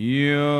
Yo.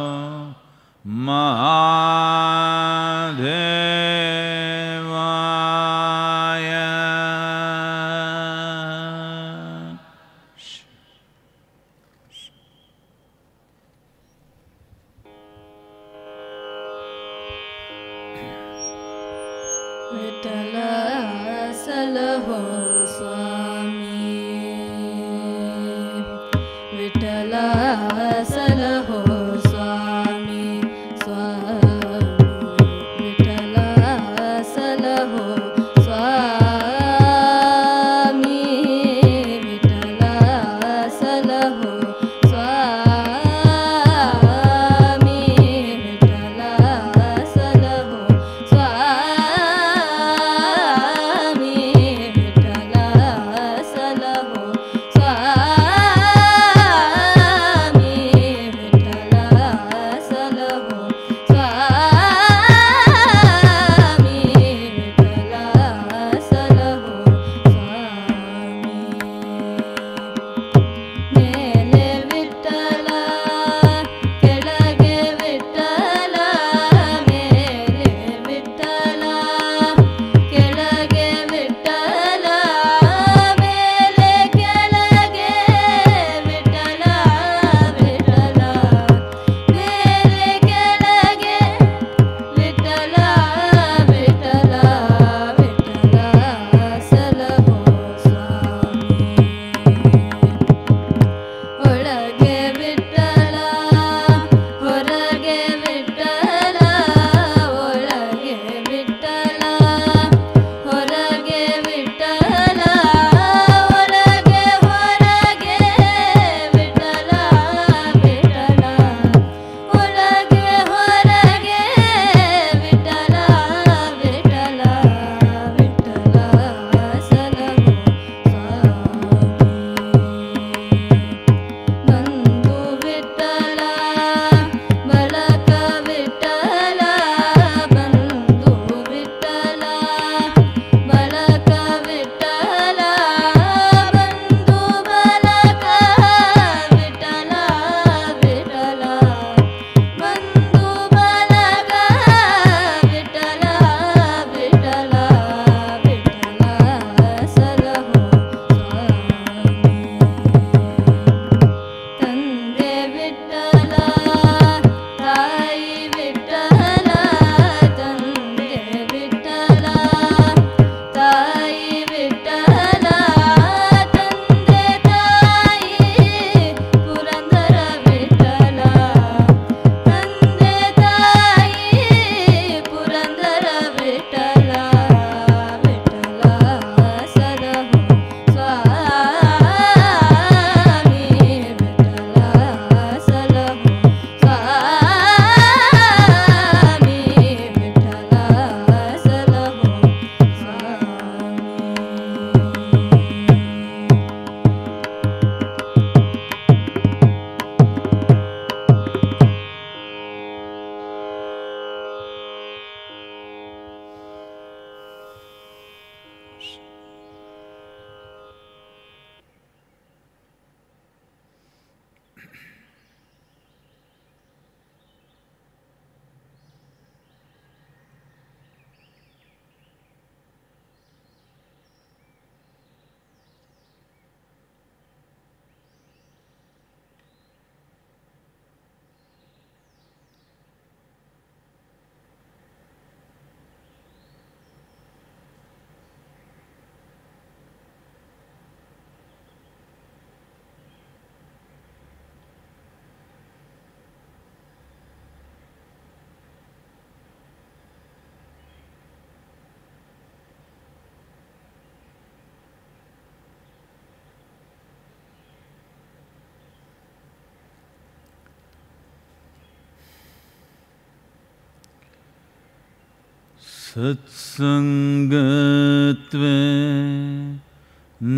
सत्सङ्गत्वे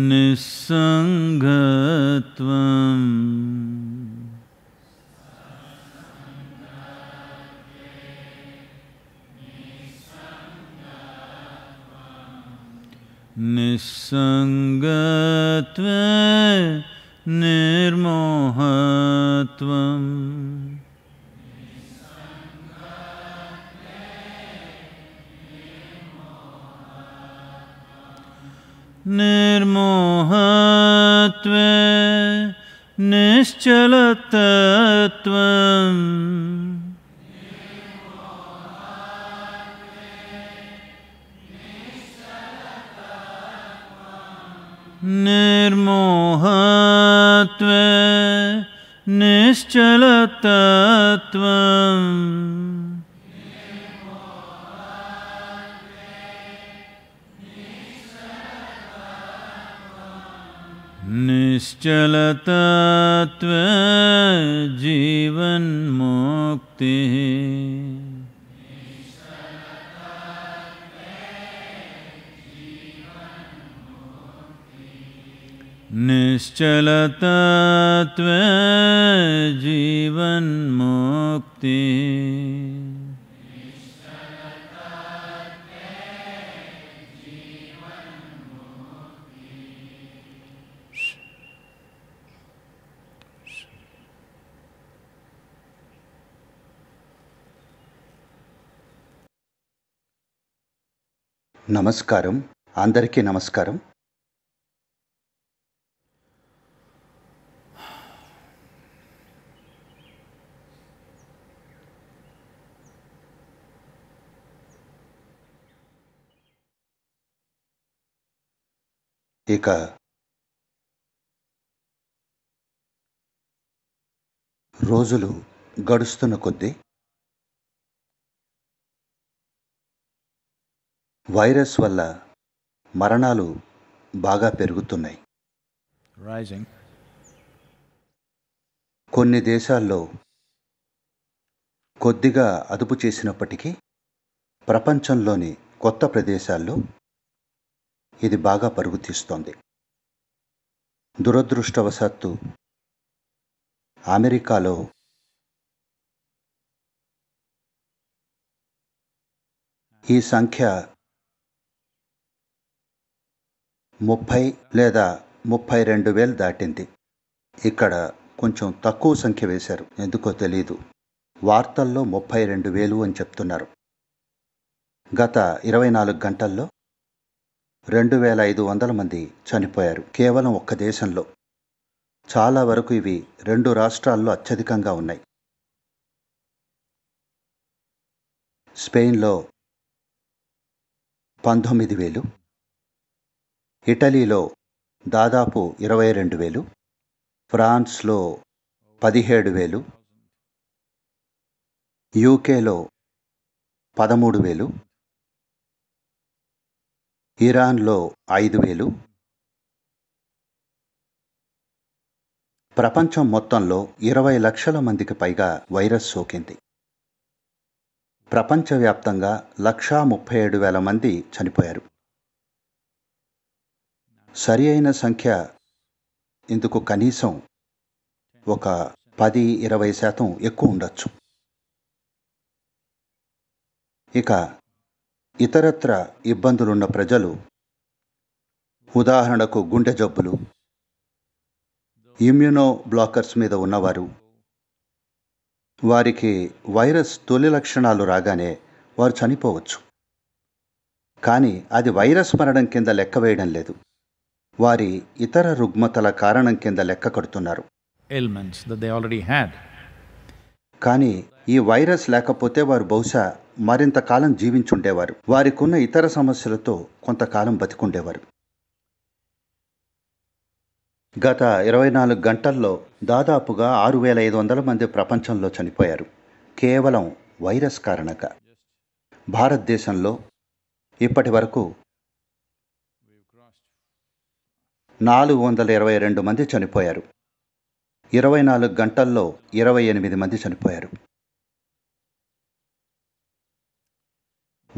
निस्सङ्ग निश्चलतत्त्वम् निर्मोहत्वे निश्चलतत्त्वम् जीवन निश्चलतत्त्वजीवन्मुक्तिः निश्चलतत्त्वजीवन्मुक्तिः నమస్కారం అందరికీ నమస్కారం ఇక రోజులు గడుస్తున్న కొద్దీ వైరస్ వల్ల మరణాలు బాగా పెరుగుతున్నాయి కొన్ని దేశాల్లో కొద్దిగా అదుపు చేసినప్పటికీ ప్రపంచంలోని కొత్త ప్రదేశాల్లో ఇది బాగా పరుగుతీస్తోంది దురదృష్టవశాత్తు అమెరికాలో ఈ సంఖ్య ముప్పై లేదా ముప్పై రెండు వేలు దాటింది ఇక్కడ కొంచెం తక్కువ సంఖ్య వేశారు ఎందుకో తెలియదు వార్తల్లో ముప్పై రెండు వేలు అని చెప్తున్నారు గత ఇరవై నాలుగు గంటల్లో రెండు వేల ఐదు వందల మంది చనిపోయారు కేవలం ఒక్క దేశంలో చాలా వరకు ఇవి రెండు రాష్ట్రాల్లో అత్యధికంగా ఉన్నాయి స్పెయిన్లో పంతొమ్మిది వేలు ఇటలీలో దాదాపు ఇరవై రెండు వేలు ఫ్రాన్స్లో పదిహేడు వేలు యూకేలో పదమూడు వేలు ఇరాన్లో ఐదు వేలు ప్రపంచం మొత్తంలో ఇరవై లక్షల మందికి పైగా వైరస్ సోకింది ప్రపంచవ్యాప్తంగా లక్షా ముప్పై ఏడు వేల మంది చనిపోయారు సరి అయిన సంఖ్య ఇందుకు కనీసం ఒక పది ఇరవై శాతం ఎక్కువ ఉండొచ్చు ఇక ఇతరత్ర ఇబ్బందులున్న ప్రజలు ఉదాహరణకు గుండె జబ్బులు ఇమ్యూనో బ్లాకర్స్ మీద ఉన్నవారు వారికి వైరస్ తొలి లక్షణాలు రాగానే వారు చనిపోవచ్చు కానీ అది వైరస్ మరణం కింద లెక్క వేయడం లేదు వారి ఇతర రుగ్మతల కారణం కింద లెక్క కడుతున్నారు కానీ ఈ వైరస్ లేకపోతే వారు బహుశా మరింత కాలం జీవించుండేవారు వారికున్న ఇతర సమస్యలతో కొంతకాలం బతికుండేవారు గత ఇరవై నాలుగు గంటల్లో దాదాపుగా ఆరు వేల ఐదు వందల మంది ప్రపంచంలో చనిపోయారు కేవలం వైరస్ కారణంగా భారతదేశంలో ఇప్పటి వరకు నాలుగు వందల ఇరవై రెండు మంది చనిపోయారు ఇరవై నాలుగు గంటల్లో ఇరవై ఎనిమిది మంది చనిపోయారు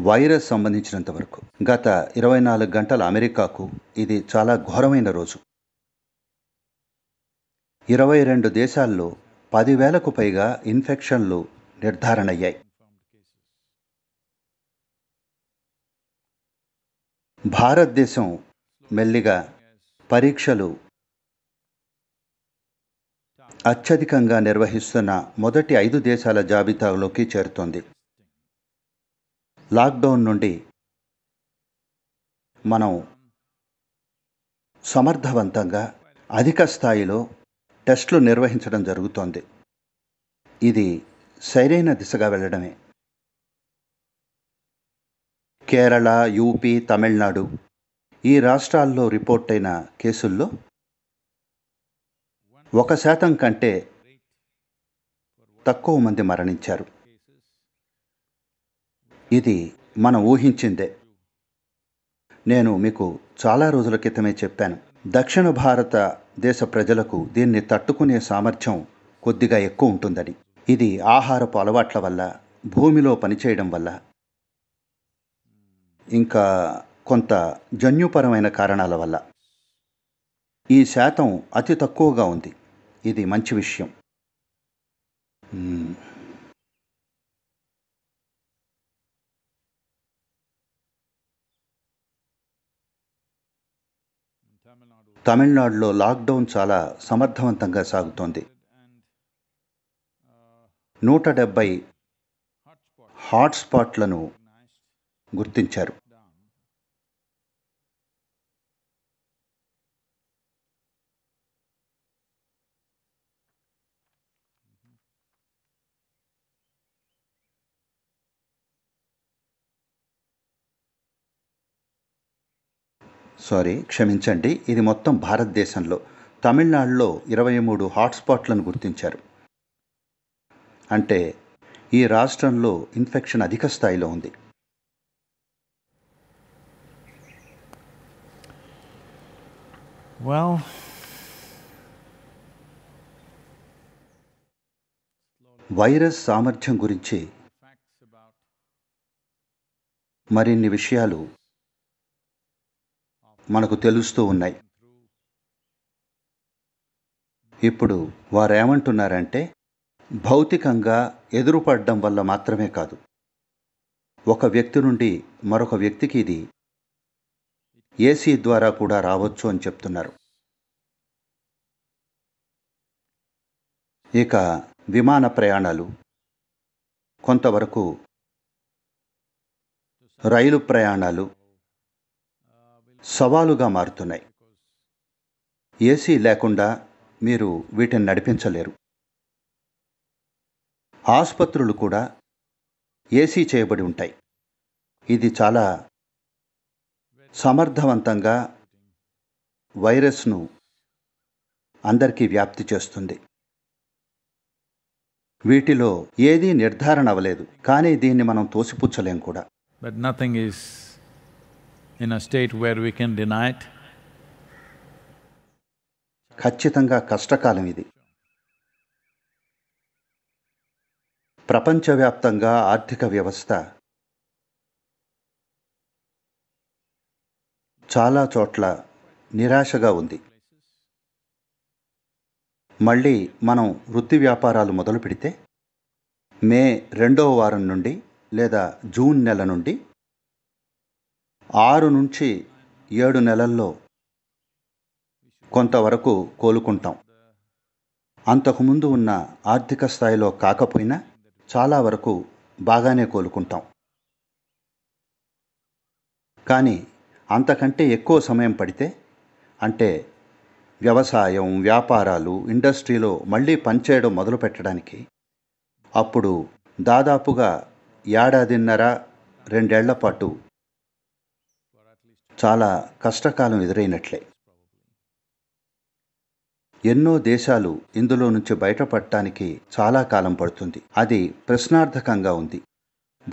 వైరస్ సంబంధించినంత వరకు గత ఇరవై నాలుగు గంటల అమెరికాకు ఇది చాలా ఘోరమైన రోజు ఇరవై రెండు దేశాల్లో పదివేలకు పైగా ఇన్ఫెక్షన్లు నిర్ధారణ అయ్యాయి భారతదేశం మెల్లిగా పరీక్షలు అత్యధికంగా నిర్వహిస్తున్న మొదటి ఐదు దేశాల జాబితాలోకి చేరుతోంది లాక్డౌన్ నుండి మనం సమర్థవంతంగా అధిక స్థాయిలో టెస్టులు నిర్వహించడం జరుగుతోంది ఇది సరైన దిశగా వెళ్ళడమే కేరళ యూపీ తమిళనాడు ఈ రాష్ట్రాల్లో రిపోర్ట్ అయిన కేసుల్లో ఒక శాతం కంటే తక్కువ మంది మరణించారు ఇది మనం ఊహించిందే నేను మీకు చాలా రోజుల క్రితమే చెప్పాను దక్షిణ భారత దేశ ప్రజలకు దీన్ని తట్టుకునే సామర్థ్యం కొద్దిగా ఎక్కువ ఉంటుందని ఇది ఆహారపు అలవాట్ల వల్ల భూమిలో పనిచేయడం వల్ల ఇంకా కొంత జన్యుపరమైన కారణాల వల్ల ఈ శాతం అతి తక్కువగా ఉంది ఇది మంచి విషయం తమిళనాడులో లాక్డౌన్ చాలా సమర్థవంతంగా సాగుతోంది నూట డెబ్బై హాట్స్పాట్లను గుర్తించారు సారీ క్షమించండి ఇది మొత్తం భారతదేశంలో తమిళనాడులో ఇరవై మూడు హాట్స్పాట్లను గుర్తించారు అంటే ఈ రాష్ట్రంలో ఇన్ఫెక్షన్ అధిక స్థాయిలో ఉంది వైరస్ సామర్థ్యం గురించి మరిన్ని విషయాలు మనకు తెలుస్తూ ఉన్నాయి ఇప్పుడు వారేమంటున్నారంటే భౌతికంగా ఎదురుపడడం వల్ల మాత్రమే కాదు ఒక వ్యక్తి నుండి మరొక వ్యక్తికి ఇది ఏసీ ద్వారా కూడా రావచ్చు అని చెప్తున్నారు ఇక విమాన ప్రయాణాలు కొంతవరకు రైలు ప్రయాణాలు సవాలుగా మారుతున్నాయి ఏసీ లేకుండా మీరు వీటిని నడిపించలేరు ఆసుపత్రులు కూడా ఏసీ చేయబడి ఉంటాయి ఇది చాలా సమర్థవంతంగా వైరస్ను అందరికీ వ్యాప్తి చేస్తుంది వీటిలో ఏదీ నిర్ధారణ అవ్వలేదు కానీ దీన్ని మనం తోసిపుచ్చలేం కూడా but nothing is in a state where we can deny it? ఖచ్చితంగా కష్టకాలం ఇది ప్రపంచవ్యాప్తంగా ఆర్థిక వ్యవస్థ చాలా చోట్ల నిరాశగా ఉంది మళ్ళీ మనం వృత్తి వ్యాపారాలు మొదలు పెడితే మే రెండవ వారం నుండి లేదా జూన్ నెల నుండి ఆరు నుంచి ఏడు నెలల్లో కొంతవరకు కోలుకుంటాం అంతకుముందు ఉన్న ఆర్థిక స్థాయిలో కాకపోయినా చాలా వరకు బాగానే కోలుకుంటాం కానీ అంతకంటే ఎక్కువ సమయం పడితే అంటే వ్యవసాయం వ్యాపారాలు ఇండస్ట్రీలో మళ్ళీ పనిచేయడం మొదలు పెట్టడానికి అప్పుడు దాదాపుగా ఏడాదిన్నర రెండేళ్ల పాటు చాలా కష్టకాలం ఎదురైనట్లే ఎన్నో దేశాలు ఇందులో నుంచి బయటపడటానికి చాలా కాలం పడుతుంది అది ప్రశ్నార్థకంగా ఉంది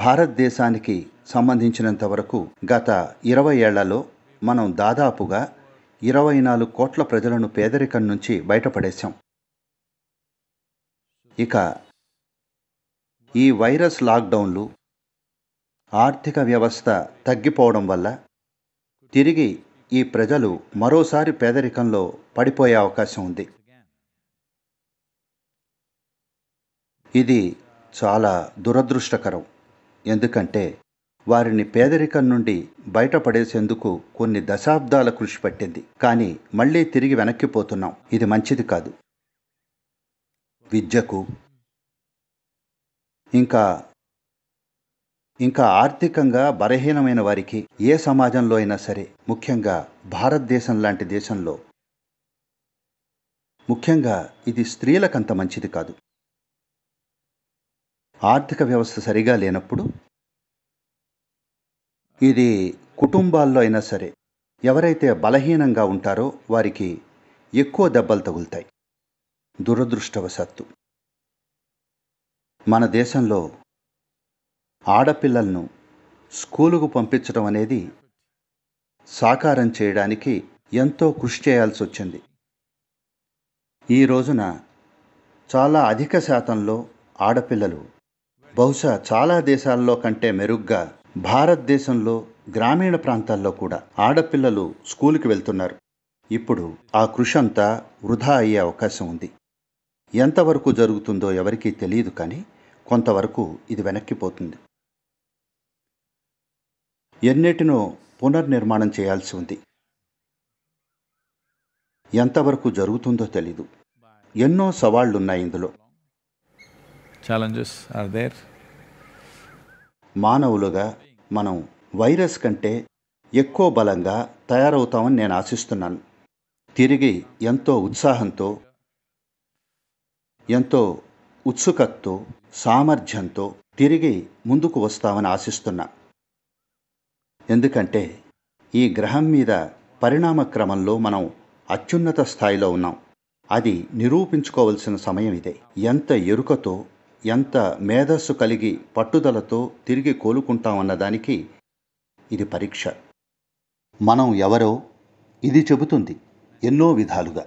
భారతదేశానికి సంబంధించినంత వరకు గత ఇరవై ఏళ్లలో మనం దాదాపుగా ఇరవై నాలుగు కోట్ల ప్రజలను పేదరికం నుంచి బయటపడేశాం ఇక ఈ వైరస్ లాక్డౌన్లు ఆర్థిక వ్యవస్థ తగ్గిపోవడం వల్ల తిరిగి ఈ ప్రజలు మరోసారి పేదరికంలో పడిపోయే అవకాశం ఉంది ఇది చాలా దురదృష్టకరం ఎందుకంటే వారిని పేదరికం నుండి బయటపడేసేందుకు కొన్ని దశాబ్దాల కృషి పట్టింది కానీ మళ్ళీ తిరిగి వెనక్కిపోతున్నాం ఇది మంచిది కాదు విద్యకు ఇంకా ఇంకా ఆర్థికంగా బలహీనమైన వారికి ఏ సమాజంలో అయినా సరే ముఖ్యంగా భారతదేశం లాంటి దేశంలో ముఖ్యంగా ఇది స్త్రీలకంత మంచిది కాదు ఆర్థిక వ్యవస్థ సరిగా లేనప్పుడు ఇది కుటుంబాల్లో అయినా సరే ఎవరైతే బలహీనంగా ఉంటారో వారికి ఎక్కువ దెబ్బలు తగులుతాయి దురదృష్టవశాత్తు మన దేశంలో ఆడపిల్లలను స్కూలుకు పంపించడం అనేది సాకారం చేయడానికి ఎంతో కృషి చేయాల్సి వచ్చింది ఈ రోజున చాలా అధిక శాతంలో ఆడపిల్లలు బహుశా చాలా దేశాల్లో కంటే మెరుగ్గా భారతదేశంలో గ్రామీణ ప్రాంతాల్లో కూడా ఆడపిల్లలు స్కూలుకి వెళ్తున్నారు ఇప్పుడు ఆ కృషి అంతా వృధా అయ్యే అవకాశం ఉంది ఎంతవరకు జరుగుతుందో ఎవరికీ తెలియదు కానీ కొంతవరకు ఇది వెనక్కిపోతుంది ఎన్నిటినో పునర్నిర్మాణం చేయాల్సి ఉంది ఎంతవరకు జరుగుతుందో తెలీదు ఎన్నో సవాళ్లున్నాయి ఇందులో ఛాలెంజెస్ ఆర్ దేర్ మానవులుగా మనం వైరస్ కంటే ఎక్కువ బలంగా తయారవుతామని నేను ఆశిస్తున్నాను తిరిగి ఎంతో ఉత్సాహంతో ఎంతో ఉత్సుకతతో సామర్థ్యంతో తిరిగి ముందుకు వస్తామని ఆశిస్తున్నా ఎందుకంటే ఈ గ్రహం మీద పరిణామ క్రమంలో మనం అత్యున్నత స్థాయిలో ఉన్నాం అది నిరూపించుకోవలసిన సమయం ఇదే ఎంత ఎరుకతో ఎంత మేధస్సు కలిగి పట్టుదలతో తిరిగి కోలుకుంటామన్నదానికి ఇది పరీక్ష మనం ఎవరో ఇది చెబుతుంది ఎన్నో విధాలుగా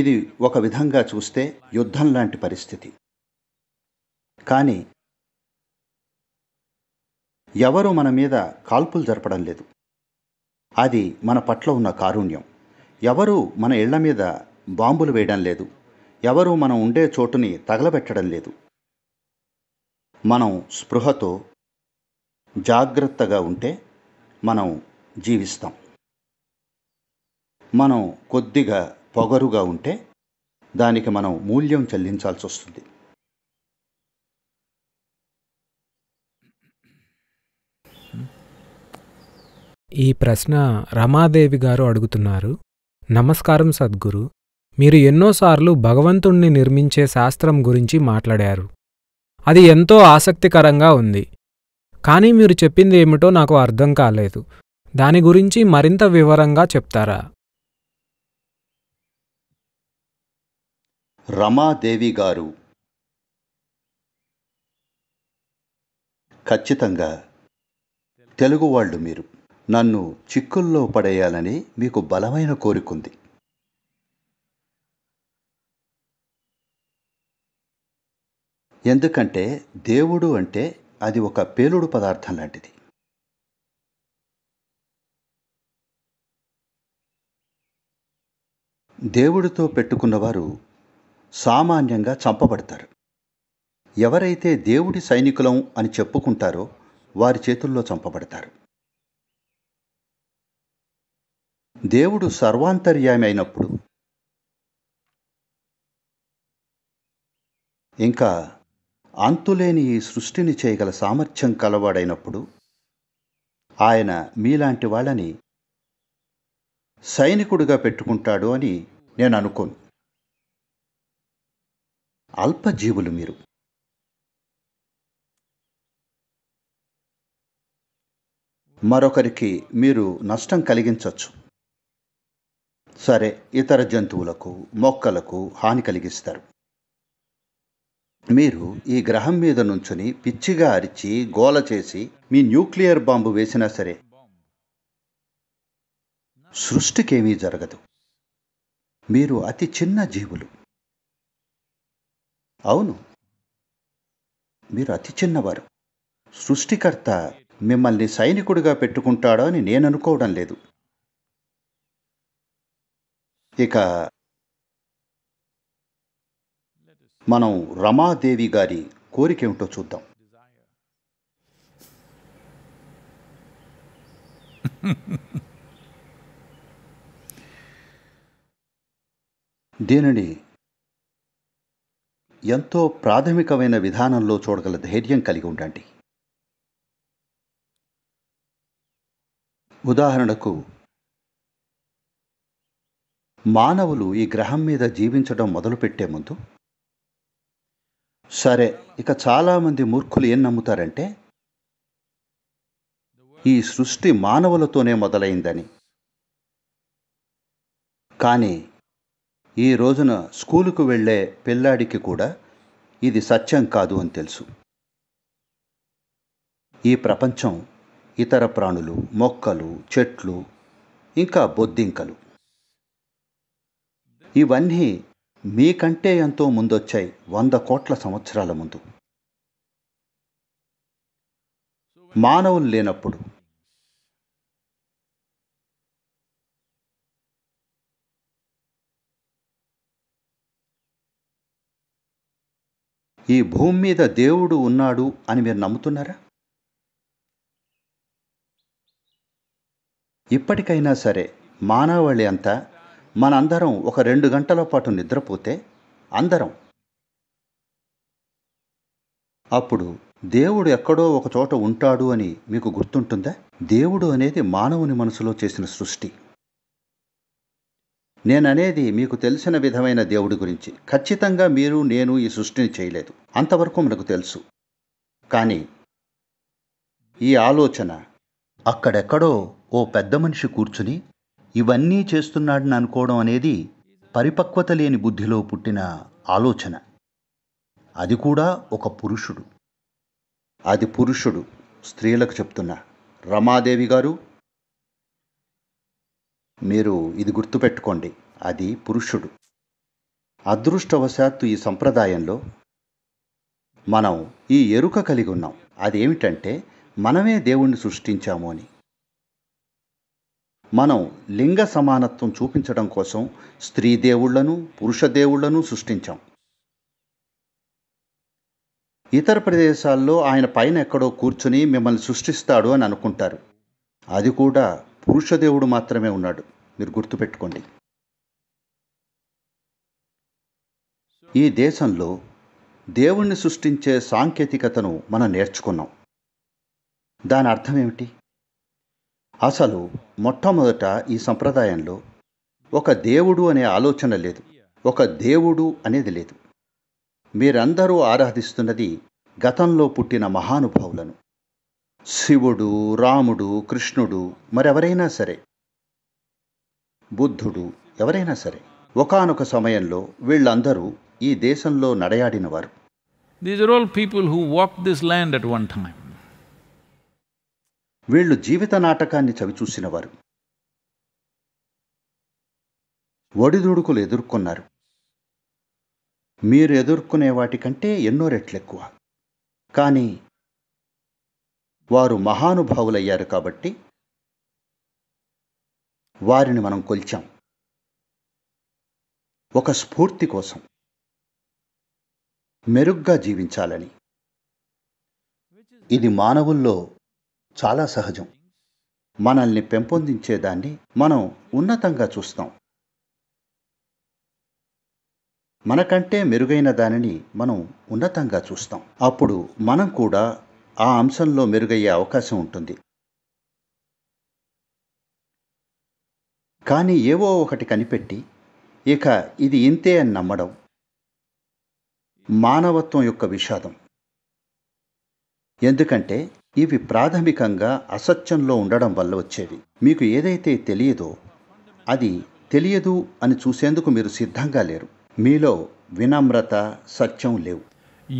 ఇది ఒక విధంగా చూస్తే యుద్ధం లాంటి పరిస్థితి కానీ ఎవరూ మన మీద కాల్పులు జరపడం లేదు అది మన పట్ల ఉన్న కారుణ్యం ఎవరూ మన ఇళ్ల మీద బాంబులు వేయడం లేదు ఎవరూ మనం ఉండే చోటుని తగలబెట్టడం లేదు మనం స్పృహతో జాగ్రత్తగా ఉంటే మనం జీవిస్తాం మనం కొద్దిగా పొగరుగా ఉంటే దానికి మనం మూల్యం చెల్లించాల్సి వస్తుంది ఈ ప్రశ్న రమాదేవి గారు అడుగుతున్నారు నమస్కారం సద్గురు మీరు ఎన్నోసార్లు భగవంతుణ్ణి నిర్మించే శాస్త్రం గురించి మాట్లాడారు అది ఎంతో ఆసక్తికరంగా ఉంది కానీ మీరు చెప్పింది ఏమిటో నాకు అర్థం కాలేదు దాని గురించి మరింత వివరంగా చెప్తారా రమాదేవి గారు ఖచ్చితంగా తెలుగు వాళ్ళు మీరు నన్ను చిక్కుల్లో పడేయాలని మీకు బలమైన కోరికుంది ఎందుకంటే దేవుడు అంటే అది ఒక పేలుడు పదార్థం లాంటిది దేవుడితో పెట్టుకున్నవారు సామాన్యంగా చంపబడతారు ఎవరైతే దేవుడి సైనికులం అని చెప్పుకుంటారో వారి చేతుల్లో చంపబడతారు దేవుడు సర్వాంతర్యామి అయినప్పుడు ఇంకా అంతులేని ఈ సృష్టిని చేయగల సామర్థ్యం కలవాడైనప్పుడు ఆయన మీలాంటి వాళ్ళని సైనికుడుగా పెట్టుకుంటాడు అని నేను అనుకోను అల్పజీవులు మీరు మరొకరికి మీరు నష్టం కలిగించవచ్చు సరే ఇతర జంతువులకు మొక్కలకు హాని కలిగిస్తారు మీరు ఈ గ్రహం మీద నుంచుని పిచ్చిగా అరిచి గోల చేసి మీ న్యూక్లియర్ బాంబు వేసినా సరే సృష్టికేమీ జరగదు మీరు అతి చిన్న జీవులు అవును మీరు అతి చిన్నవారు సృష్టికర్త మిమ్మల్ని సైనికుడిగా పెట్టుకుంటాడో అని నేను అనుకోవడం లేదు ఇక మనం రమాదేవి గారి కోరిక ఏమిటో చూద్దాం దీనిని ఎంతో ప్రాథమికమైన విధానంలో చూడగల ధైర్యం కలిగి ఉండండి ఉదాహరణకు మానవులు ఈ గ్రహం మీద జీవించడం మొదలుపెట్టే ముందు సరే ఇక చాలామంది మూర్ఖులు ఏం నమ్ముతారంటే ఈ సృష్టి మానవులతోనే మొదలైందని కానీ ఈ రోజున స్కూలుకు వెళ్ళే పిల్లాడికి కూడా ఇది సత్యం కాదు అని తెలుసు ఈ ప్రపంచం ఇతర ప్రాణులు మొక్కలు చెట్లు ఇంకా బొద్దింకలు ఇవన్నీ మీకంటే ఎంతో ముందొచ్చాయి వంద కోట్ల సంవత్సరాల ముందు మానవులు లేనప్పుడు ఈ భూమి మీద దేవుడు ఉన్నాడు అని మీరు నమ్ముతున్నారా ఇప్పటికైనా సరే మానవాళి అంతా మనందరం ఒక రెండు గంటల పాటు నిద్రపోతే అందరం అప్పుడు దేవుడు ఎక్కడో ఒక చోట ఉంటాడు అని మీకు గుర్తుంటుందా దేవుడు అనేది మానవుని మనసులో చేసిన సృష్టి నేననేది మీకు తెలిసిన విధమైన దేవుడి గురించి ఖచ్చితంగా మీరు నేను ఈ సృష్టిని చేయలేదు అంతవరకు మనకు తెలుసు కానీ ఈ ఆలోచన అక్కడెక్కడో ఓ పెద్ద మనిషి కూర్చుని ఇవన్నీ చేస్తున్నాడని అనుకోవడం అనేది పరిపక్వత లేని బుద్ధిలో పుట్టిన ఆలోచన అది కూడా ఒక పురుషుడు అది పురుషుడు స్త్రీలకు చెప్తున్నా రమాదేవి గారు మీరు ఇది గుర్తుపెట్టుకోండి అది పురుషుడు అదృష్టవశాత్తు ఈ సంప్రదాయంలో మనం ఈ ఎరుక కలిగి ఉన్నాం అదేమిటంటే మనమే దేవుణ్ణి సృష్టించాము అని మనం లింగ సమానత్వం చూపించడం కోసం స్త్రీ దేవుళ్లను పురుష దేవుళ్లను సృష్టించాం ఇతర ప్రదేశాల్లో ఆయన పైన ఎక్కడో కూర్చుని మిమ్మల్ని సృష్టిస్తాడు అని అనుకుంటారు అది కూడా పురుష దేవుడు మాత్రమే ఉన్నాడు మీరు గుర్తుపెట్టుకోండి ఈ దేశంలో దేవుణ్ణి సృష్టించే సాంకేతికతను మనం నేర్చుకున్నాం దాని అర్థం ఏమిటి అసలు మొట్టమొదట ఈ సంప్రదాయంలో ఒక దేవుడు అనే ఆలోచన లేదు ఒక దేవుడు అనేది లేదు మీరందరూ ఆరాధిస్తున్నది గతంలో పుట్టిన మహానుభావులను శివుడు రాముడు కృష్ణుడు మరెవరైనా సరే బుద్ధుడు ఎవరైనా సరే ఒకనొక సమయంలో వీళ్ళందరూ ఈ దేశంలో నడయాడినవారు these are all people who walk this land at one time వీళ్ళు జీవిత నాటకాన్ని చవిచూసినవారు ఒడిదుడుకులు ఎదుర్కొన్నారు మీరు ఎదుర్కొనే వాటికంటే ఎన్నో రెట్లెక్కువ కానీ వారు మహానుభావులయ్యారు కాబట్టి వారిని మనం కొల్చాం ఒక స్ఫూర్తి కోసం మెరుగ్గా జీవించాలని ఇది మానవుల్లో చాలా సహజం మనల్ని పెంపొందించేదాన్ని మనం ఉన్నతంగా చూస్తాం మనకంటే మెరుగైన దానిని మనం ఉన్నతంగా చూస్తాం అప్పుడు మనం కూడా ఆ అంశంలో మెరుగయ్యే అవకాశం ఉంటుంది కానీ ఏవో ఒకటి కనిపెట్టి ఇక ఇది ఇంతే అని నమ్మడం మానవత్వం యొక్క విషాదం ఎందుకంటే ఇవి ప్రాథమికంగా అసత్యంలో ఉండడం వల్ల వచ్చేవి మీకు ఏదైతే తెలియదో అది తెలియదు అని చూసేందుకు మీరు సిద్ధంగా లేరు మీలో వినమ్రత సత్యం లేవు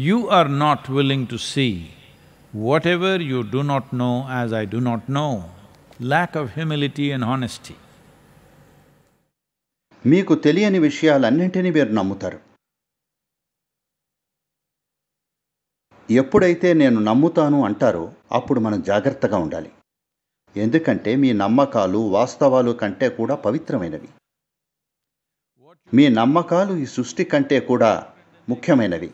you are not willing to see whatever you do not know as I do not know lack of humility and honesty మీకు తెలియని విషయాలన్నింటినీ మీరు నమ్ముతారు ఎప్పుడైతే నేను నమ్ముతాను అంటారో అప్పుడు మనం జాగ్రత్తగా ఉండాలి ఎందుకంటే మీ నమ్మకాలు వాస్తవాలు కంటే కూడా పవిత్రమైనవి మీ నమ్మకాలు ఈ సృష్టి కంటే కూడా ముఖ్యమైనవి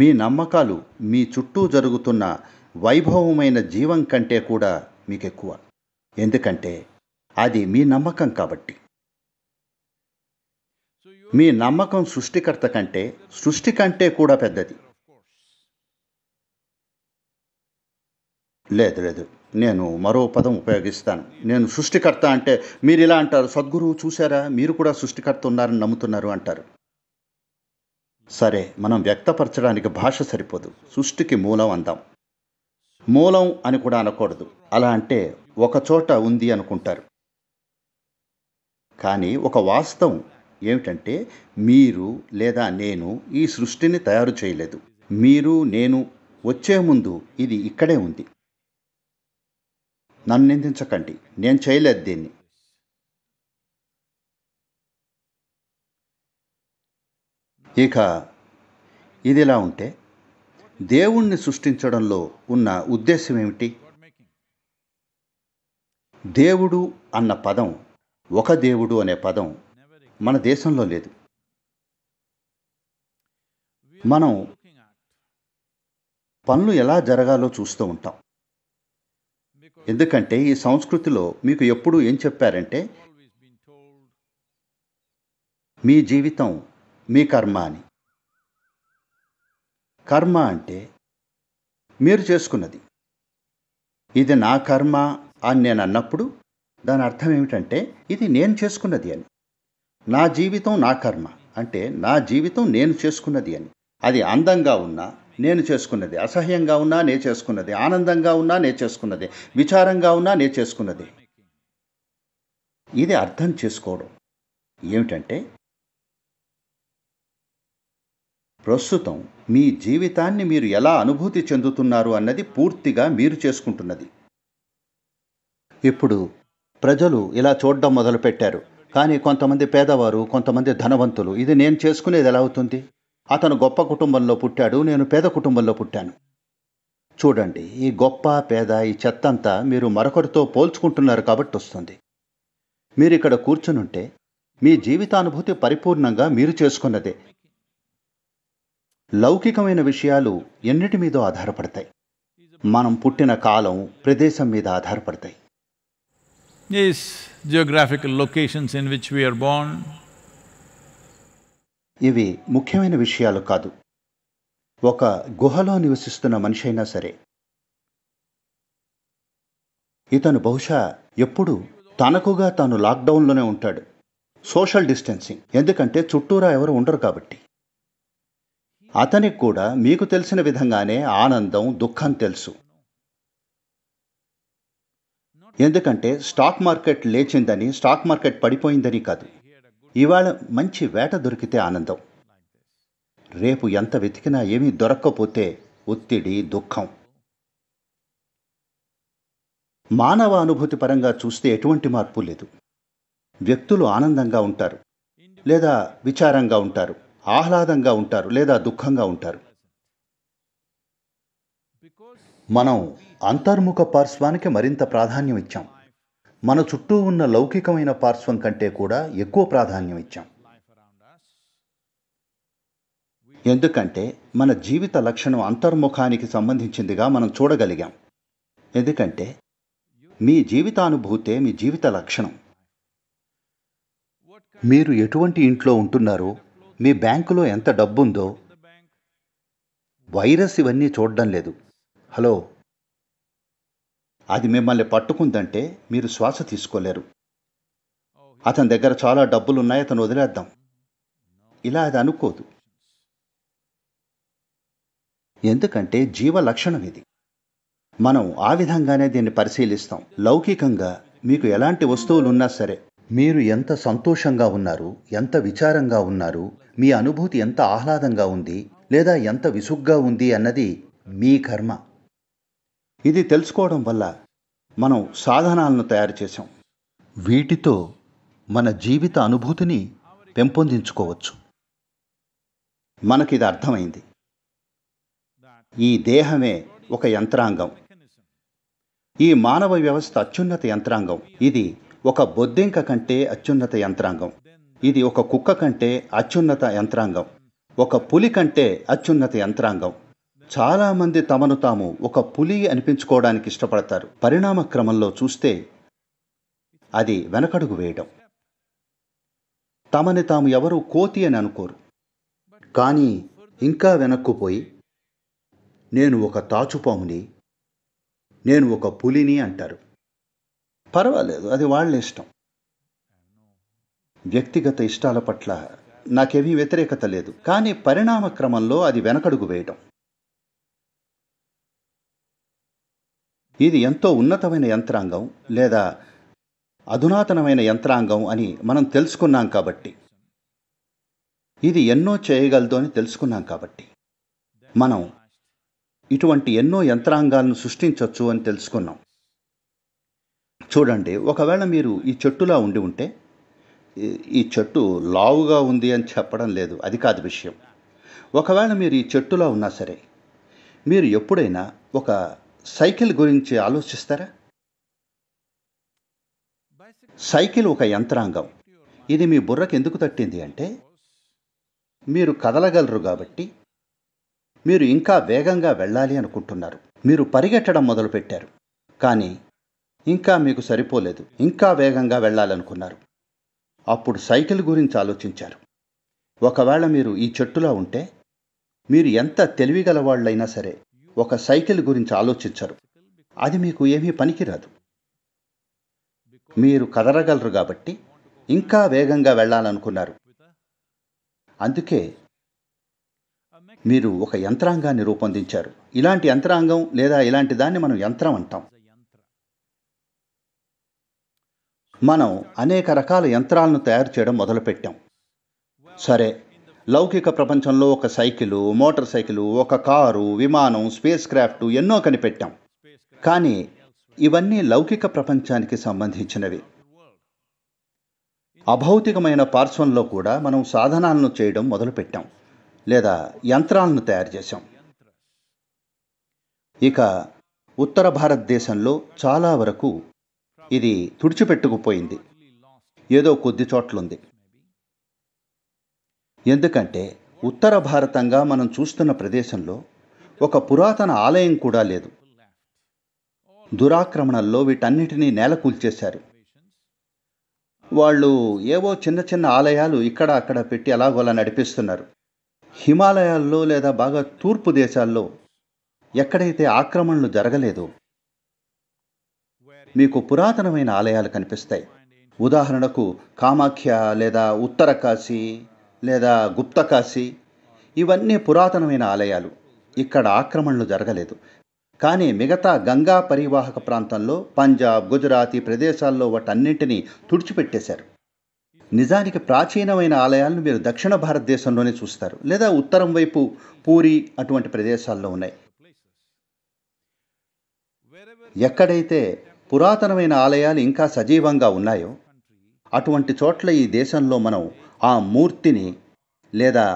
మీ నమ్మకాలు మీ చుట్టూ జరుగుతున్న వైభవమైన జీవం కంటే కూడా మీకు ఎక్కువ ఎందుకంటే అది మీ నమ్మకం కాబట్టి మీ నమ్మకం సృష్టికర్త కంటే సృష్టి కంటే కూడా పెద్దది లేదు లేదు నేను మరో పదం ఉపయోగిస్తాను నేను సృష్టికర్త అంటే మీరు ఇలా అంటారు సద్గురువు చూశారా మీరు కూడా సృష్టికర్త ఉన్నారని నమ్ముతున్నారు అంటారు సరే మనం వ్యక్తపరచడానికి భాష సరిపోదు సృష్టికి మూలం అందాం మూలం అని కూడా అనకూడదు అలా అంటే ఒక చోట ఉంది అనుకుంటారు కానీ ఒక వాస్తవం ఏమిటంటే మీరు లేదా నేను ఈ సృష్టిని తయారు చేయలేదు మీరు నేను వచ్చే ముందు ఇది ఇక్కడే ఉంది నన్ను నిందించకండి నేను చేయలేదు దీన్ని ఇక ఇదిలా ఉంటే దేవుణ్ణి సృష్టించడంలో ఉన్న ఉద్దేశం ఏమిటి దేవుడు అన్న పదం ఒక దేవుడు అనే పదం మన దేశంలో లేదు మనం పనులు ఎలా జరగాలో చూస్తూ ఉంటాం ఎందుకంటే ఈ సంస్కృతిలో మీకు ఎప్పుడు ఏం చెప్పారంటే మీ జీవితం మీ కర్మ అని కర్మ అంటే మీరు చేసుకున్నది ఇది నా కర్మ అని నేను అన్నప్పుడు దాని అర్థం ఏమిటంటే ఇది నేను చేసుకున్నది అని నా జీవితం నా కర్మ అంటే నా జీవితం నేను చేసుకున్నది అని అది అందంగా ఉన్నా నేను చేసుకున్నది అసహ్యంగా ఉన్నా నే చేసుకున్నది ఆనందంగా ఉన్నా నే చేసుకున్నది విచారంగా ఉన్నా నే చేసుకున్నది ఇది అర్థం చేసుకోవడం ఏమిటంటే ప్రస్తుతం మీ జీవితాన్ని మీరు ఎలా అనుభూతి చెందుతున్నారు అన్నది పూర్తిగా మీరు చేసుకుంటున్నది ఇప్పుడు ప్రజలు ఇలా చూడడం మొదలుపెట్టారు కానీ కొంతమంది పేదవారు కొంతమంది ధనవంతులు ఇది నేను చేసుకునేది ఎలా అవుతుంది అతను గొప్ప కుటుంబంలో పుట్టాడు నేను పేద కుటుంబంలో పుట్టాను చూడండి ఈ గొప్ప పేద ఈ చెత్త అంతా మీరు మరొకరితో పోల్చుకుంటున్నారు కాబట్టి వస్తుంది మీరు ఇక్కడ కూర్చునుంటే మీ జీవితానుభూతి పరిపూర్ణంగా మీరు చేసుకున్నదే లౌకికమైన విషయాలు ఎన్నిటి మీదో ఆధారపడతాయి మనం పుట్టిన కాలం ప్రదేశం మీద ఆధారపడతాయి geographical locations in which which we ఇవి ముఖ్యమైన విషయాలు కాదు ఒక గుహలో నివసిస్తున్న మనిషి అయినా సరే ఇతను బహుశా ఎప్పుడు తనకుగా తాను లాక్డౌన్లోనే ఉంటాడు సోషల్ డిస్టెన్సింగ్ ఎందుకంటే చుట్టూరా ఎవరు ఉండరు కాబట్టి అతనికి కూడా మీకు తెలిసిన విధంగానే ఆనందం దుఃఖం తెలుసు ఎందుకంటే స్టాక్ మార్కెట్ లేచిందని స్టాక్ మార్కెట్ పడిపోయిందని కాదు ఇవాళ మంచి వేట దొరికితే ఆనందం రేపు ఎంత వెతికినా ఏమీ దొరక్కపోతే ఒత్తిడి దుఃఖం మానవ అనుభూతి పరంగా చూస్తే ఎటువంటి మార్పు లేదు వ్యక్తులు ఆనందంగా ఉంటారు లేదా విచారంగా ఉంటారు ఆహ్లాదంగా ఉంటారు లేదా దుఃఖంగా ఉంటారు మనం అంతర్ముఖ పార్శ్వానికి మరింత ప్రాధాన్యం ఇచ్చాం మన చుట్టూ ఉన్న లౌకికమైన పార్శ్వం కంటే కూడా ఎక్కువ ప్రాధాన్యం ఇచ్చాం ఎందుకంటే మన జీవిత లక్షణం అంతర్ముఖానికి సంబంధించిందిగా మనం చూడగలిగాం ఎందుకంటే మీ జీవితానుభూతే మీ జీవిత లక్షణం మీరు ఎటువంటి ఇంట్లో ఉంటున్నారో మీ బ్యాంకులో ఎంత డబ్బుందో వైరస్ ఇవన్నీ చూడడం లేదు హలో అది మిమ్మల్ని పట్టుకుందంటే మీరు శ్వాస తీసుకోలేరు అతని దగ్గర చాలా డబ్బులున్నాయి అతను వదిలేద్దాం ఇలా అది అనుకోదు ఎందుకంటే జీవ లక్షణం ఇది మనం ఆ విధంగానే దీన్ని పరిశీలిస్తాం లౌకికంగా మీకు ఎలాంటి వస్తువులు ఉన్నా సరే మీరు ఎంత సంతోషంగా ఉన్నారు ఎంత విచారంగా ఉన్నారు మీ అనుభూతి ఎంత ఆహ్లాదంగా ఉంది లేదా ఎంత విసుగ్గా ఉంది అన్నది మీ కర్మ ఇది తెలుసుకోవడం వల్ల మనం సాధనాలను తయారు చేశాం వీటితో మన జీవిత అనుభూతిని పెంపొందించుకోవచ్చు మనకిది అర్థమైంది ఈ దేహమే ఒక యంత్రాంగం ఈ మానవ వ్యవస్థ అత్యున్నత యంత్రాంగం ఇది ఒక బొద్దింక కంటే అత్యున్నత యంత్రాంగం ఇది ఒక కుక్క కంటే అత్యున్నత యంత్రాంగం ఒక పులి కంటే అత్యున్నత యంత్రాంగం చాలామంది తమను తాము ఒక పులి అనిపించుకోవడానికి ఇష్టపడతారు పరిణామ క్రమంలో చూస్తే అది వెనకడుగు వేయడం తమని తాము ఎవరు కోతి అని అనుకోరు కానీ ఇంకా వెనక్కుపోయి నేను ఒక తాచుపాముని నేను ఒక పులిని అంటారు పర్వాలేదు అది వాళ్ళ ఇష్టం వ్యక్తిగత ఇష్టాల పట్ల నాకేమీ వ్యతిరేకత లేదు కానీ పరిణామ క్రమంలో అది వెనకడుగు వేయటం ఇది ఎంతో ఉన్నతమైన యంత్రాంగం లేదా అధునాతనమైన యంత్రాంగం అని మనం తెలుసుకున్నాం కాబట్టి ఇది ఎన్నో చేయగలదు అని తెలుసుకున్నాం కాబట్టి మనం ఇటువంటి ఎన్నో యంత్రాంగాలను సృష్టించవచ్చు అని తెలుసుకున్నాం చూడండి ఒకవేళ మీరు ఈ చెట్టులా ఉండి ఉంటే ఈ చెట్టు లావుగా ఉంది అని చెప్పడం లేదు అది కాదు విషయం ఒకవేళ మీరు ఈ చెట్టులా ఉన్నా సరే మీరు ఎప్పుడైనా ఒక సైకిల్ గురించి ఆలోచిస్తారా సైకిల్ ఒక యంత్రాంగం ఇది మీ బుర్రకు ఎందుకు తట్టింది అంటే మీరు కదలగలరు కాబట్టి మీరు ఇంకా వేగంగా వెళ్ళాలి అనుకుంటున్నారు మీరు పరిగెట్టడం మొదలుపెట్టారు కానీ ఇంకా మీకు సరిపోలేదు ఇంకా వేగంగా వెళ్ళాలనుకున్నారు అప్పుడు సైకిల్ గురించి ఆలోచించారు ఒకవేళ మీరు ఈ చెట్టులా ఉంటే మీరు ఎంత తెలివిగలవాళ్ళైనా సరే ఒక సైకిల్ గురించి ఆలోచించరు అది మీకు ఏమీ పనికిరాదు మీరు కదరగలరు కాబట్టి ఇంకా వేగంగా వెళ్ళాలనుకున్నారు అందుకే మీరు ఒక యంత్రాంగాన్ని రూపొందించారు ఇలాంటి యంత్రాంగం లేదా ఇలాంటి దాన్ని మనం యంత్రం అంటాం మనం అనేక రకాల యంత్రాలను తయారు చేయడం మొదలుపెట్టాం సరే లౌకిక ప్రపంచంలో ఒక సైకిలు మోటార్ సైకిలు ఒక కారు విమానం స్పేస్ క్రాఫ్ట్ ఎన్నో కనిపెట్టాం కానీ ఇవన్నీ లౌకిక ప్రపంచానికి సంబంధించినవి అభౌతికమైన పార్శ్వంలో కూడా మనం సాధనాలను చేయడం మొదలుపెట్టాం లేదా యంత్రాలను తయారు చేశాం ఇక ఉత్తర భారతదేశంలో చాలా వరకు ఇది తుడిచిపెట్టుకుపోయింది ఏదో కొద్ది చోట్లుంది ఎందుకంటే ఉత్తర భారతంగా మనం చూస్తున్న ప్రదేశంలో ఒక పురాతన ఆలయం కూడా లేదు దురాక్రమణల్లో వీటన్నిటినీ నేలకూల్చేశారు వాళ్ళు ఏవో చిన్న చిన్న ఆలయాలు ఇక్కడ అక్కడ పెట్టి అలాగోలా నడిపిస్తున్నారు హిమాలయాల్లో లేదా బాగా తూర్పు దేశాల్లో ఎక్కడైతే ఆక్రమణలు జరగలేదు మీకు పురాతనమైన ఆలయాలు కనిపిస్తాయి ఉదాహరణకు కామాఖ్య లేదా ఉత్తరకాశీ లేదా గుప్తకాశీ ఇవన్నీ పురాతనమైన ఆలయాలు ఇక్కడ ఆక్రమణలు జరగలేదు కానీ మిగతా గంగా పరివాహక ప్రాంతంలో పంజాబ్ గుజరాత్ ఈ ప్రదేశాల్లో వాటన్నింటినీ తుడిచిపెట్టేశారు నిజానికి ప్రాచీనమైన ఆలయాలను మీరు దక్షిణ భారతదేశంలోనే చూస్తారు లేదా ఉత్తరం వైపు పూరి అటువంటి ప్రదేశాల్లో ఉన్నాయి ఎక్కడైతే పురాతనమైన ఆలయాలు ఇంకా సజీవంగా ఉన్నాయో అటువంటి చోట్ల ఈ దేశంలో మనం ఆ మూర్తిని లేదా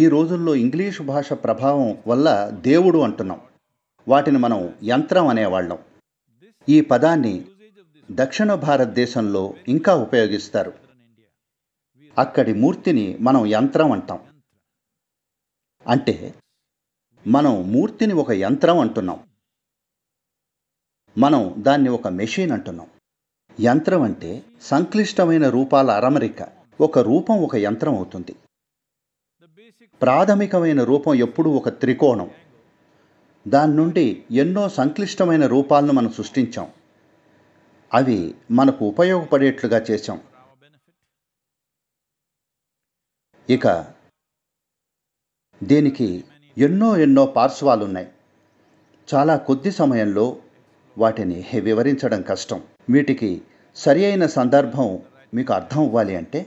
ఈ రోజుల్లో ఇంగ్లీష్ భాష ప్రభావం వల్ల దేవుడు అంటున్నాం వాటిని మనం యంత్రం అనేవాళ్ళం ఈ పదాన్ని దక్షిణ భారతదేశంలో ఇంకా ఉపయోగిస్తారు అక్కడి మూర్తిని మనం యంత్రం అంటాం అంటే మనం మూర్తిని ఒక యంత్రం అంటున్నాం మనం దాన్ని ఒక మెషిన్ అంటున్నాం యంత్రం అంటే సంక్లిష్టమైన రూపాల అరమరిక ఒక రూపం ఒక యంత్రం అవుతుంది ప్రాథమికమైన రూపం ఎప్పుడూ ఒక త్రికోణం దాని నుండి ఎన్నో సంక్లిష్టమైన రూపాలను మనం సృష్టించాం అవి మనకు ఉపయోగపడేట్లుగా చేశాం ఇక దీనికి ఎన్నో ఎన్నో పార్శ్వాలున్నాయి చాలా కొద్ది సమయంలో వాటిని వివరించడం కష్టం వీటికి సరి అయిన సందర్భం మీకు అర్థం అవ్వాలి అంటే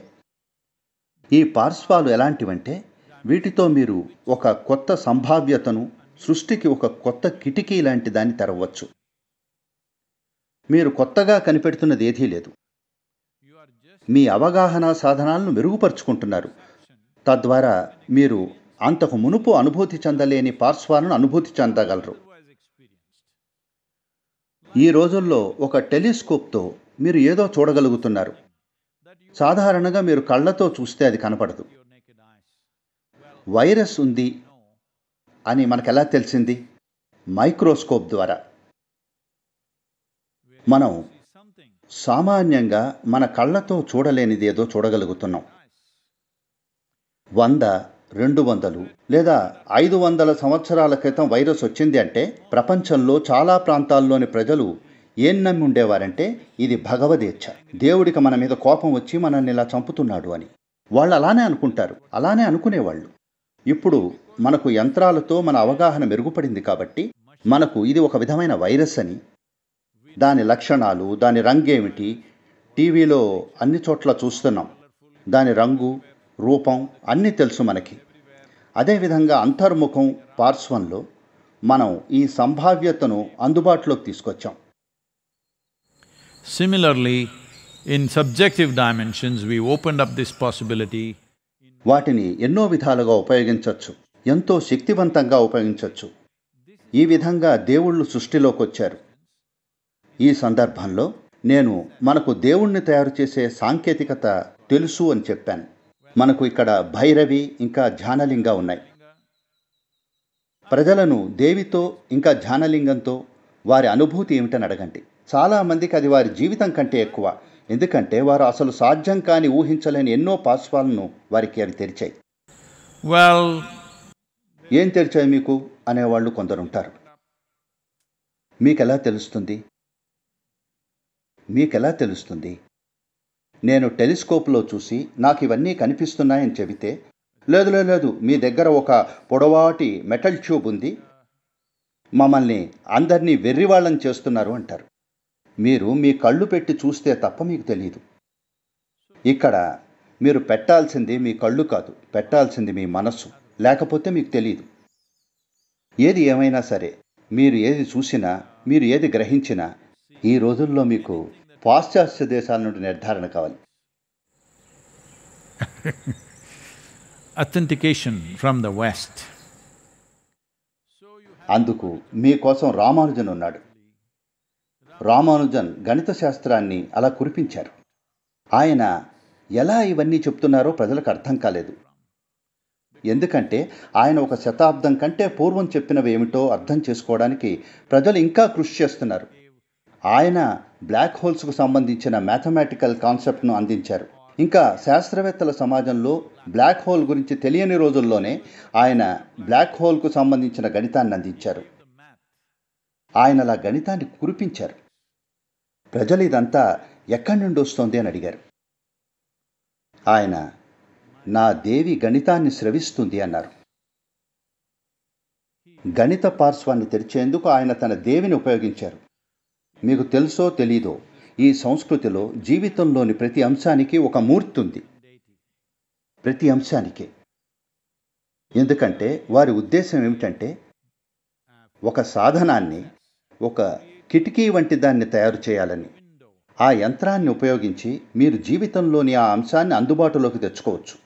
ఈ పార్శ్వాలు ఎలాంటివంటే వీటితో మీరు ఒక కొత్త సంభావ్యతను సృష్టికి ఒక కొత్త కిటికీ లాంటి దాన్ని తెరవచ్చు మీరు కొత్తగా కనిపెడుతున్నది ఏదీ లేదు మీ అవగాహన సాధనాలను మెరుగుపరుచుకుంటున్నారు తద్వారా మీరు అంతకు మునుపు అనుభూతి చెందలేని పార్శ్వాలను అనుభూతి చెందగలరు ఈ రోజుల్లో ఒక టెలిస్కోప్తో మీరు ఏదో చూడగలుగుతున్నారు సాధారణంగా మీరు కళ్ళతో చూస్తే అది కనపడదు వైరస్ ఉంది అని మనకు ఎలా తెలిసింది మైక్రోస్కోప్ ద్వారా మనం సామాన్యంగా మన కళ్ళతో చూడలేనిది ఏదో చూడగలుగుతున్నాం వంద రెండు వందలు లేదా ఐదు వందల సంవత్సరాల క్రితం వైరస్ వచ్చింది అంటే ప్రపంచంలో చాలా ప్రాంతాల్లోని ప్రజలు ఏం నమ్మి ఉండేవారంటే ఇది భగవదేచ్ఛ దేవుడికి మన మీద కోపం వచ్చి మనల్ని ఇలా చంపుతున్నాడు అని వాళ్ళు అలానే అనుకుంటారు అలానే అనుకునేవాళ్ళు ఇప్పుడు మనకు యంత్రాలతో మన అవగాహన మెరుగుపడింది కాబట్టి మనకు ఇది ఒక విధమైన వైరస్ అని దాని లక్షణాలు దాని రంగేమిటి టీవీలో అన్ని చోట్ల చూస్తున్నాం దాని రంగు రూపం అన్నీ తెలుసు మనకి అదేవిధంగా అంతర్ముఖం పార్శ్వంలో మనం ఈ సంభావ్యతను అందుబాటులోకి తీసుకొచ్చాం Similarly, in subjective dimensions, we opened up this possibility. వాటిని ఎన్నో విధాలుగా ఉపయోగించవచ్చు ఎంతో శక్తివంతంగా ఉపయోగించవచ్చు ఈ విధంగా దేవుళ్ళు సృష్టిలోకి వచ్చారు ఈ సందర్భంలో నేను మనకు దేవుణ్ణి తయారు చేసే సాంకేతికత తెలుసు అని చెప్పాను మనకు ఇక్కడ భైరవి ఇంకా ధ్యానలింగ ఉన్నాయి ప్రజలను దేవితో ఇంకా ధ్యానలింగంతో వారి అనుభూతి ఏమిటని అడగండి చాలామందికి అది వారి జీవితం కంటే ఎక్కువ ఎందుకంటే వారు అసలు సాధ్యం కాని ఊహించలేని ఎన్నో పాశ్వాలను వారికి అవి తెరిచాయి ఏం తెరిచాయి మీకు అనేవాళ్ళు కొందరుంటారు మీకెలా తెలుస్తుంది మీకెలా తెలుస్తుంది నేను టెలిస్కోప్లో చూసి నాకు ఇవన్నీ కనిపిస్తున్నాయని చెబితే లేదు లేదు లేదు మీ దగ్గర ఒక పొడవాటి మెటల్ ట్యూబ్ ఉంది మమ్మల్ని అందరినీ వెర్రివాళ్ళని చేస్తున్నారు అంటారు మీరు మీ కళ్ళు పెట్టి చూస్తే తప్ప మీకు తెలియదు ఇక్కడ మీరు పెట్టాల్సింది మీ కళ్ళు కాదు పెట్టాల్సింది మీ మనస్సు లేకపోతే మీకు తెలియదు ఏది ఏమైనా సరే మీరు ఏది చూసినా మీరు ఏది గ్రహించినా ఈ రోజుల్లో మీకు పాశ్చాత్య దేశాల నుండి నిర్ధారణ కావాలి అథెంటికేషన్ ఫ్రమ్ ద వెస్ట్ అందుకు మీకోసం రామానుజన్ ఉన్నాడు రామానుజన్ గణిత శాస్త్రాన్ని అలా కురిపించారు ఆయన ఎలా ఇవన్నీ చెప్తున్నారో ప్రజలకు అర్థం కాలేదు ఎందుకంటే ఆయన ఒక శతాబ్దం కంటే పూర్వం చెప్పినవి ఏమిటో అర్థం చేసుకోవడానికి ప్రజలు ఇంకా కృషి చేస్తున్నారు ఆయన బ్లాక్ హోల్స్కు సంబంధించిన మ్యాథమెటికల్ కాన్సెప్ట్ను అందించారు ఇంకా శాస్త్రవేత్తల సమాజంలో బ్లాక్ హోల్ గురించి తెలియని రోజుల్లోనే ఆయన బ్లాక్ హోల్కు సంబంధించిన గణితాన్ని అందించారు ఆయన అలా గణితాన్ని కురిపించారు ప్రజలు ఇదంతా ఎక్కడి నుండి వస్తోంది అని అడిగారు ఆయన నా దేవి గణితాన్ని స్రవిస్తుంది అన్నారు గణిత పార్శ్వాన్ని తెరిచేందుకు ఆయన తన దేవిని ఉపయోగించారు మీకు తెలుసో తెలీదో ఈ సంస్కృతిలో జీవితంలోని ప్రతి అంశానికి ఒక మూర్తి ఉంది ప్రతి అంశానికి ఎందుకంటే వారి ఉద్దేశం ఏమిటంటే ఒక సాధనాన్ని ఒక కిటికీ వంటి దాన్ని తయారు చేయాలని ఆ యంత్రాన్ని ఉపయోగించి మీరు జీవితంలోని ఆ అంశాన్ని అందుబాటులోకి తెచ్చుకోవచ్చు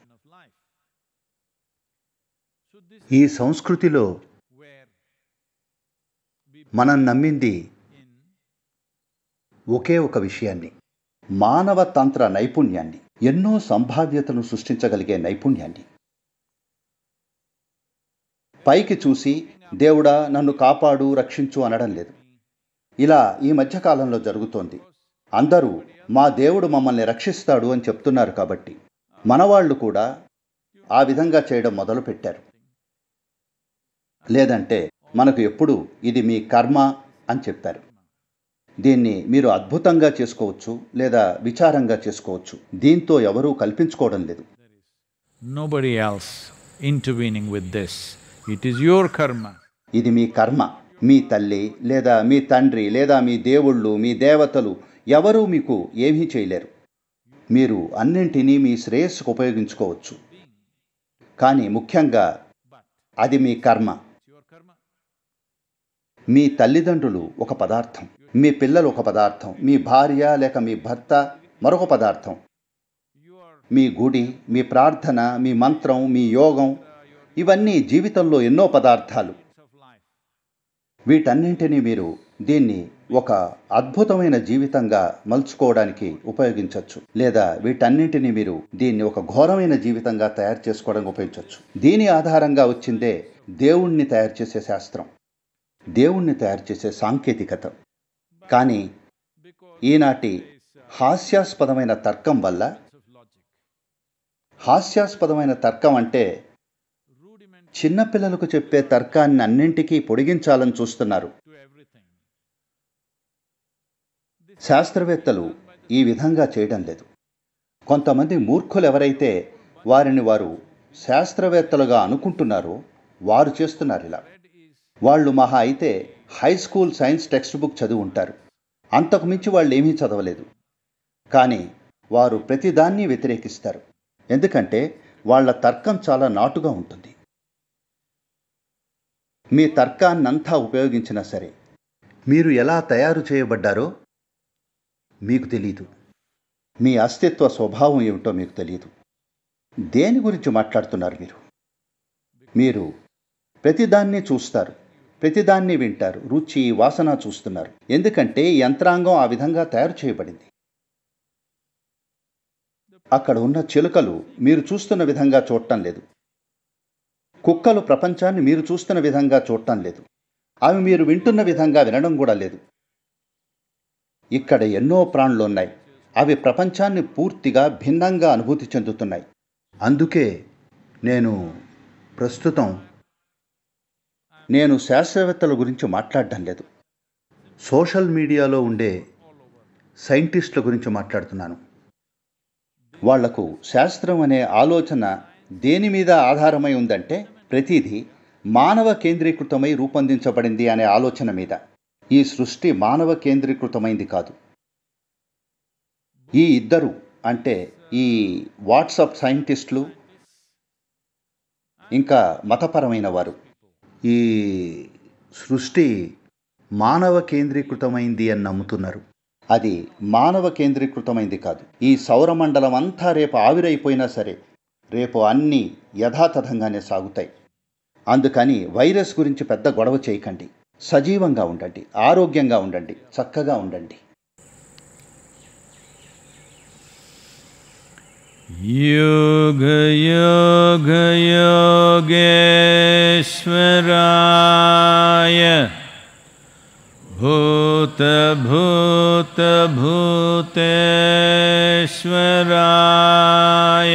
ఈ సంస్కృతిలో మనం నమ్మింది ఒకే ఒక విషయాన్ని మానవ తంత్ర నైపుణ్యాన్ని ఎన్నో సంభావ్యతను సృష్టించగలిగే నైపుణ్యాన్ని పైకి చూసి దేవుడా నన్ను కాపాడు రక్షించు అనడం లేదు ఇలా ఈ మధ్యకాలంలో జరుగుతోంది అందరూ మా దేవుడు మమ్మల్ని రక్షిస్తాడు అని చెప్తున్నారు కాబట్టి మనవాళ్ళు కూడా ఆ విధంగా చేయడం మొదలుపెట్టారు లేదంటే మనకు ఎప్పుడు ఇది మీ కర్మ అని చెప్పారు దీన్ని మీరు అద్భుతంగా చేసుకోవచ్చు లేదా విచారంగా చేసుకోవచ్చు దీంతో ఎవరూ కల్పించుకోవడం లేదు nobody intervening with this it is your karma ఇది మీ కర్మ మీ తల్లి లేదా మీ తండ్రి లేదా మీ దేవుళ్ళు మీ దేవతలు ఎవరూ మీకు ఏమీ చేయలేరు మీరు అన్నింటినీ మీ శ్రేయస్సుకు ఉపయోగించుకోవచ్చు కానీ ముఖ్యంగా అది మీ కర్మ మీ తల్లిదండ్రులు ఒక పదార్థం మీ పిల్లలు ఒక పదార్థం మీ భార్య లేక మీ భర్త మరొక పదార్థం మీ గుడి మీ ప్రార్థన మీ మంత్రం మీ యోగం ఇవన్నీ జీవితంలో ఎన్నో పదార్థాలు వీటన్నింటినీ మీరు దీన్ని ఒక అద్భుతమైన జీవితంగా మలుచుకోవడానికి ఉపయోగించవచ్చు లేదా వీటన్నింటినీ మీరు దీన్ని ఒక ఘోరమైన జీవితంగా తయారు చేసుకోవడానికి ఉపయోగించవచ్చు దీని ఆధారంగా వచ్చిందే దేవుణ్ణి తయారు చేసే శాస్త్రం దేవుణ్ణి తయారు చేసే సాంకేతికత కానీ ఈనాటి హాస్యాస్పదమైన తర్కం వల్ల హాస్యాస్పదమైన తర్కం అంటే చిన్నపిల్లలకు చెప్పే తర్కాన్ని అన్నింటికీ పొడిగించాలని చూస్తున్నారు శాస్త్రవేత్తలు ఈ విధంగా చేయడం లేదు కొంతమంది మూర్ఖులు ఎవరైతే వారిని వారు శాస్త్రవేత్తలుగా అనుకుంటున్నారో వారు చేస్తున్నారు ఇలా వాళ్ళు మహా అయితే high school science text book చదివి ఉంటారు అంతకుమించి వాళ్ళు ఏమీ చదవలేదు కానీ వారు ప్రతిదాన్ని వ్యతిరేకిస్తారు ఎందుకంటే వాళ్ళ తర్కం చాలా నాటుగా ఉంటుంది మీ తర్కాన్నంతా ఉపయోగించినా సరే మీరు ఎలా తయారు చేయబడ్డారో మీకు తెలియదు మీ అస్తిత్వ స్వభావం ఏమిటో మీకు తెలియదు దేని గురించి మాట్లాడుతున్నారు మీరు మీరు ప్రతిదాన్ని చూస్తారు ప్రతిదాన్ని వింటారు రుచి వాసన చూస్తున్నారు ఎందుకంటే యంత్రాంగం ఆ విధంగా తయారు చేయబడింది అక్కడ ఉన్న చిలుకలు మీరు చూస్తున్న విధంగా చూడటం లేదు కుక్కలు ప్రపంచాన్ని మీరు చూస్తున్న విధంగా చూడటం లేదు అవి మీరు వింటున్న విధంగా వినడం కూడా లేదు ఇక్కడ ఎన్నో ప్రాణులున్నాయి అవి ప్రపంచాన్ని పూర్తిగా భిన్నంగా అనుభూతి చెందుతున్నాయి అందుకే నేను ప్రస్తుతం నేను శాస్త్రవేత్తల గురించి మాట్లాడడం లేదు సోషల్ మీడియాలో ఉండే సైంటిస్టుల గురించి మాట్లాడుతున్నాను వాళ్లకు శాస్త్రం అనే ఆలోచన దేని మీద ఆధారమై ఉందంటే ప్రతిదీ మానవ కేంద్రీకృతమై రూపొందించబడింది అనే ఆలోచన మీద ఈ సృష్టి మానవ కేంద్రీకృతమైంది కాదు ఈ ఇద్దరు అంటే ఈ వాట్సాప్ సైంటిస్టులు ఇంకా మతపరమైన వారు ఈ సృష్టి మానవ కేంద్రీకృతమైంది అని నమ్ముతున్నారు అది మానవ కేంద్రీకృతమైంది కాదు ఈ సౌరమండలం అంతా రేపు ఆవిరైపోయినా సరే రేపు అన్నీ యథాతథంగానే సాగుతాయి అందుకని వైరస్ గురించి పెద్ద గొడవ చేయకండి సజీవంగా ఉండండి ఆరోగ్యంగా ఉండండి చక్కగా ఉండండి యోగ యోగ యోగేశ్వరాయ భూత భూత భూతేశ్వరాయ